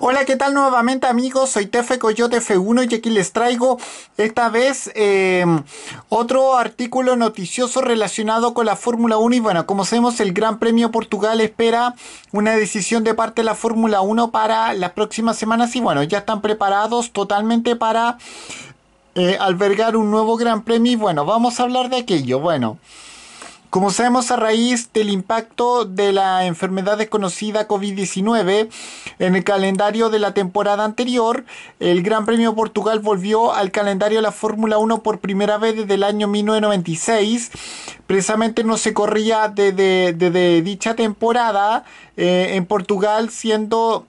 Hola, ¿qué tal nuevamente amigos? Soy Tefe Coyote F1 y aquí les traigo esta vez em, otro artículo noticioso relacionado con la Fórmula 1 y bueno, como sabemos el Gran Premio Portugal espera una decisión de parte de la Fórmula 1 para las próximas semanas y bueno, ya están preparados totalmente para eh, albergar un nuevo Gran Premio y bueno, vamos a hablar de aquello, bueno. Como sabemos a raíz del impacto de la enfermedad desconocida COVID-19 en el calendario de la temporada anterior, el Gran Premio Portugal volvió al calendario de la Fórmula 1 por primera vez desde el año 1996. Precisamente no se corría desde, dicha temporada eh, en Portugal siendo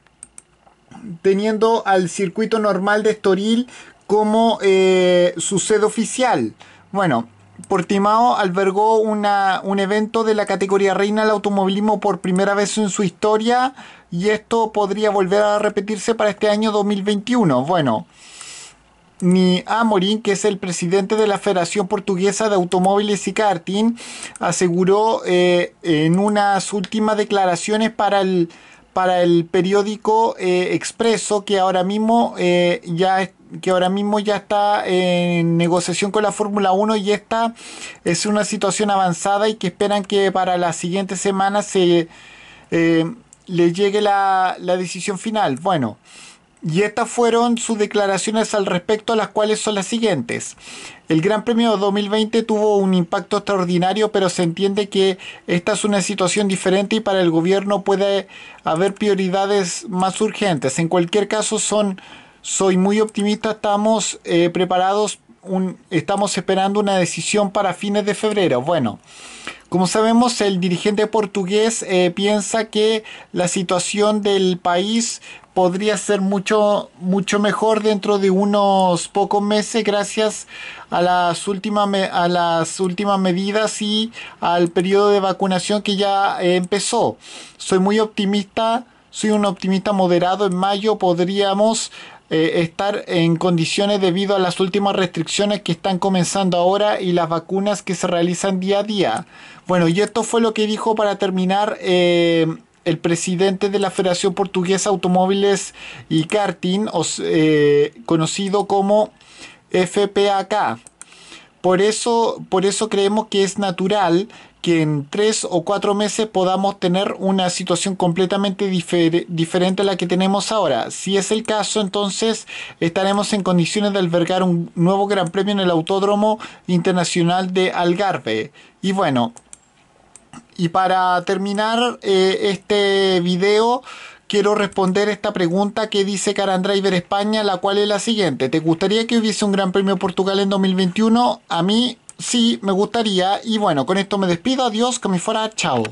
teniendo al circuito normal de Estoril como eh, su sede oficial. Bueno, Portimao albergó un evento de la categoría reina del automovilismo por primera vez en su historia y esto podría volver a repetirse para este año 2021. Bueno, ni Amorim, que es el presidente de la Federación Portuguesa de Automóviles y Karting, aseguró eh, en unas últimas declaraciones para el, para el periódico eh, Expreso que ahora mismo eh, ya está que ahora mismo ya está en negociación con la Fórmula 1 y esta es una situación avanzada y que esperan que para la siguiente semana se eh, le llegue la, la decisión final. Bueno, y estas fueron sus declaraciones al respecto, las cuales son las siguientes. El Gran Premio 2020 tuvo un impacto extraordinario, pero se entiende que esta es una situación diferente y para el gobierno puede haber prioridades más urgentes. En cualquier caso, son soy muy optimista, estamos eh, preparados, estamos esperando una decisión para fines de febrero. Bueno, como sabemos, el dirigente portugués eh, piensa que la situación del país podría ser mucho, mucho mejor dentro de unos pocos meses gracias a las, últimas a las últimas medidas y al periodo de vacunación que ya eh, empezó. Soy muy optimista, soy un optimista moderado. En mayo podríamos eh, estar en condiciones debido a las últimas restricciones que están comenzando ahora y las vacunas que se realizan día a día. Bueno, y esto fue lo que dijo para terminar eh, el presidente de la Federación Portuguesa Automóviles y Karting, eh, conocido como FPAK. Por eso, por eso creemos que es natural que en tres o cuatro meses podamos tener una situación completamente diferente a la que tenemos ahora. Si es el caso, entonces estaremos en condiciones de albergar un nuevo Gran Premio en el Autódromo Internacional de Algarve. Y bueno, y para terminar eh, este video, quiero responder esta pregunta que dice Carandriver España, la cual es la siguiente. ¿Te gustaría que hubiese un Gran Premio Portugal en 2021? A mí sí, me gustaría. Y bueno, con esto me despido. Adiós, que me fuera. Chao.